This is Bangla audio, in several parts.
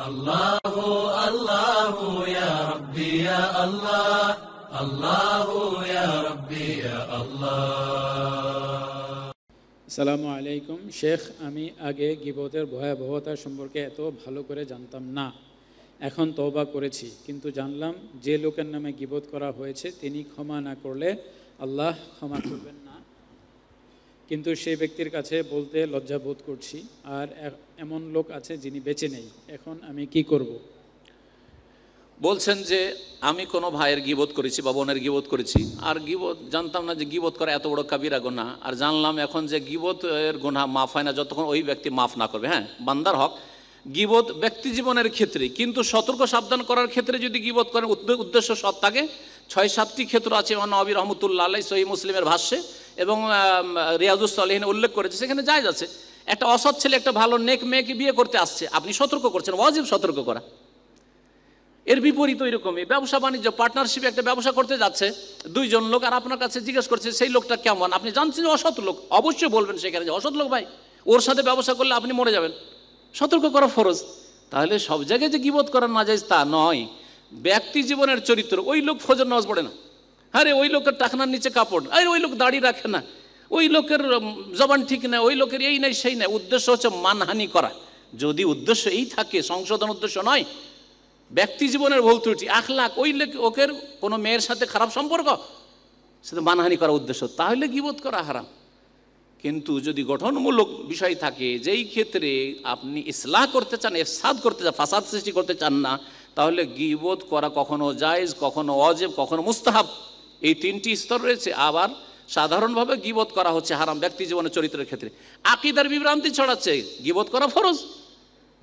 সালামু আলাইকুম শেখ আমি আগে গিবতের ভয়াবহতা সম্পর্কে এত ভালো করে জানতাম না এখন তওবা করেছি কিন্তু জানলাম যে লোকের নামে গিবত করা হয়েছে তিনি ক্ষমা না করলে আল্লাহ ক্ষমা করবেন না কিন্তু সেই ব্যক্তির কাছে বলতে লজ্জা বোধ করছি আর এমন লোক আছে যিনি বেঁচে নেই এখন আমি কি করব। বলছেন যে আমি কোনো ভাইয়ের গিবোধ করেছি বা বোনের গিবোধ করেছি আর গিবোধ জানতাম না যে গিবোধ করা এত বড় কাবিরা গোনা আর জানলাম এখন যে গিবোধের গোনা মাফ হয় না যতক্ষণ ওই ব্যক্তি মাফ না করবে হ্যাঁ বান্দার হক গিবোধ ব্যক্তি জীবনের ক্ষেত্রে কিন্তু সতর্ক সাবধান করার ক্ষেত্রে যদি গিবোধ করেন উদ্দেশ্য সৎ থাকে ছয় সাতটি ক্ষেত্র আছে আবির রহমতুল্লাহ সহি মুসলিমের ভাষ্যে এবং রিয়াজুস সালেহিন উল্লেখ করেছে সেখানে যায় যাচ্ছে একটা অসৎ ছেলে একটা ভালো নেক মেয়েকে বিয়ে করতে আসছে আপনি সতর্ক করছেন ওয়াজিব সতর্ক করা এর বিপরীত ওই রকমই ব্যবসা বাণিজ্য পার্টনারশিপে একটা ব্যবসা করতে যাচ্ছে দুইজন লোক আর আপনার কাছে জিজ্ঞেস করছে সেই লোকটা কেমন আপনি জানছেন যে অসৎ লোক অবশ্যই বলবেন সেখানে যে অসৎ লোক ভাই ওর সাথে ব্যবসা করলে আপনি মরে যাবেন সতর্ক করা ফরজ তাহলে সব জায়গায় যে গিবত করা না যায় তা নয় ব্যক্তি জীবনের চরিত্র ওই লোক ফজর নজ পড়ে না আরে ওই লোকের টাকনার নিচে কাপড় আরে ওই লোক দাড়ি রাখে না ওই লোকের জবান ঠিক না ওই লোকের এই নাই সেই নাই উদ্দেশ্য হচ্ছে মানহানি করা যদি উদ্দেশ্য এই থাকে সংশোধন উদ্দেশ্য নয় ব্যক্তি জীবনের ভুল ত্রুটি লাখ ওই ওকের কোনো মেয়ের সাথে খারাপ সম্পর্ক সেটা মানহানি করার উদ্দেশ্য তাহলে গিবোধ করা হারাম কিন্তু যদি গঠনমূলক বিষয় থাকে যেই ক্ষেত্রে আপনি ইসলাহ করতে চান এফসাদ করতে চান ফাসাদ সৃষ্টি করতে চান না তাহলে গিবোধ করা কখনো জায়েজ কখনো অজেব কখনো মুস্তাহাব এই তিনটি স্তর রয়েছে আবার সাধারণভাবে গিবত করা হচ্ছে হারাম ব্যক্তি জীবনের চরিত্রের ক্ষেত্রে আকিদার বিভ্রান্তি ছড়াচ্ছে গিবত করা ফরজ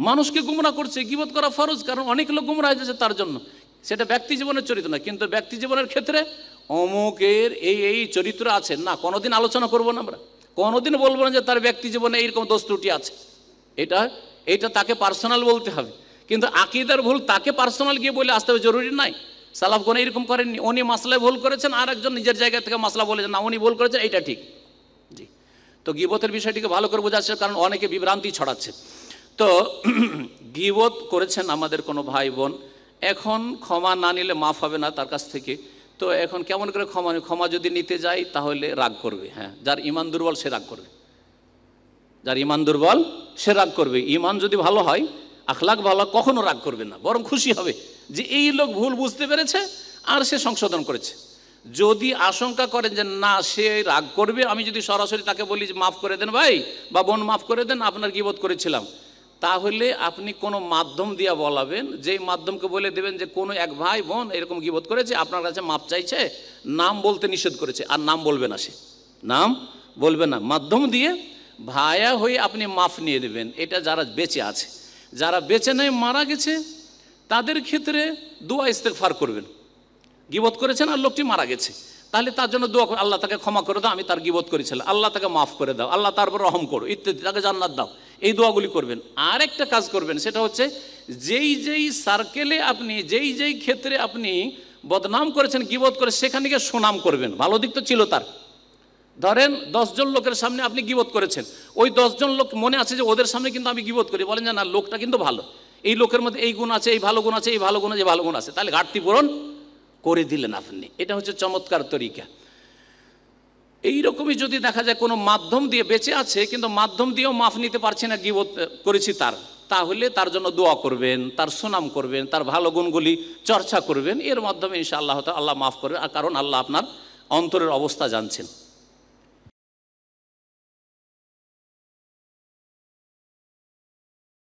মানুষকে গুমরা করছে গিবত করা ফরজ কারণ অনেক লোক গুমরা হয়ে যাচ্ছে তার জন্য সেটা ব্যক্তি জীবনের চরিত্র না কিন্তু ব্যক্তি জীবনের ক্ষেত্রে অমুকের এই এই চরিত্র আছে না কোনোদিন আলোচনা করব না আমরা কোনোদিন বলবো না যে তার ব্যক্তি জীবনে এইরকম দোষ ত্রুটি আছে এটা এটা তাকে পার্সোনাল বলতে হবে কিন্তু আকিদার ভুল তাকে পার্সোনাল গিয়ে বলে আসতে হবে জরুরি নাই সালাফগণ এরকম করেননি উনি মাসলায় ভুল করেছেন আর একজন নিজের জায়গা থেকে মাসলা বলেছেন না উনি ভুল করেছেন এটা ঠিক জি তো গিবতের বিষয়টিকে ভালো করে বোঝাচ্ছে কারণ অনেকে বিভ্রান্তি ছড়াচ্ছে তো গিবত করেছেন আমাদের কোনো ভাই বোন এখন ক্ষমা না নিলে মাফ হবে না তার কাছ থেকে তো এখন কেমন করে ক্ষমা ক্ষমা যদি নিতে যাই তাহলে রাগ করবে হ্যাঁ যার ইমান দুর্বল সে রাগ করবে যার ইমান দুর্বল সে রাগ করবে ইমান যদি ভালো হয় আখলাক ভালো কখনো রাগ করবে না বরং খুশি হবে যে এই লোক ভুল বুঝতে পেরেছে আর সে সংশোধন করেছে যদি আশঙ্কা করেন যে না সে রাগ করবে আমি যদি সরাসরি তাকে বলি যে মাফ করে দেন ভাই বা বোন মাফ করে দেন আপনার বোধ করেছিলাম তাহলে আপনি কোনো মাধ্যম দিয়া বলাবেন যেই মাধ্যমকে বলে দেবেন যে কোনো এক ভাই বোন এরকম বোধ করেছে আপনার কাছে মাপ চাইছে নাম বলতে নিষেধ করেছে আর নাম বলবে না সে নাম বলবে না মাধ্যম দিয়ে ভায়া হয়ে আপনি মাফ নিয়ে নেবেন এটা যারা বেঁচে আছে যারা বেঁচে নেই মারা গেছে তাদের ক্ষেত্রে দোয়া ইস্তেকফার করবেন গিবত করেছেন আর লোকটি মারা গেছে তাহলে তার জন্য দোয়া আল্লাহ তাকে ক্ষমা করে দাও আমি তার গিবত করেছিলাম আল্লাহ তাকে মাফ করে দাও আল্লাহ তারপর রহম করো ইত্যাদি তাকে জান্নাত দাও এই দোয়াগুলি করবেন আর একটা কাজ করবেন সেটা হচ্ছে যেই যেই সার্কেলে আপনি যেই যেই ক্ষেত্রে আপনি বদনাম করেছেন গিবত করে সেখানে গিয়ে সুনাম করবেন ভালো দিক তো ছিল তার ধরেন দশজন লোকের সামনে আপনি গিবোধ করেছেন ওই দশজন লোক মনে আছে যে ওদের সামনে কিন্তু আমি গিবোধ করি বলেন যে না লোকটা কিন্তু ভালো এই লোকের মধ্যে এই গুণ আছে এই ভালো গুণ আছে এই ভালো গুণ আছে এই ভালো গুণ আছে তাহলে ঘাটতি পূরণ করে দিলেন আপনি এটা হচ্ছে চমৎকার তরিকা এইরকমই যদি দেখা যায় কোনো মাধ্যম দিয়ে বেঁচে আছে কিন্তু মাধ্যম দিয়েও মাফ নিতে পারছি না গিবোধ করেছি তার তাহলে তার জন্য দোয়া করবেন তার সুনাম করবেন তার ভালো গুণগুলি চর্চা করবেন এর মাধ্যমে ইনশা আল্লাহ আল্লাহ মাফ করবেন কারণ আল্লাহ আপনার অন্তরের অবস্থা জানছেন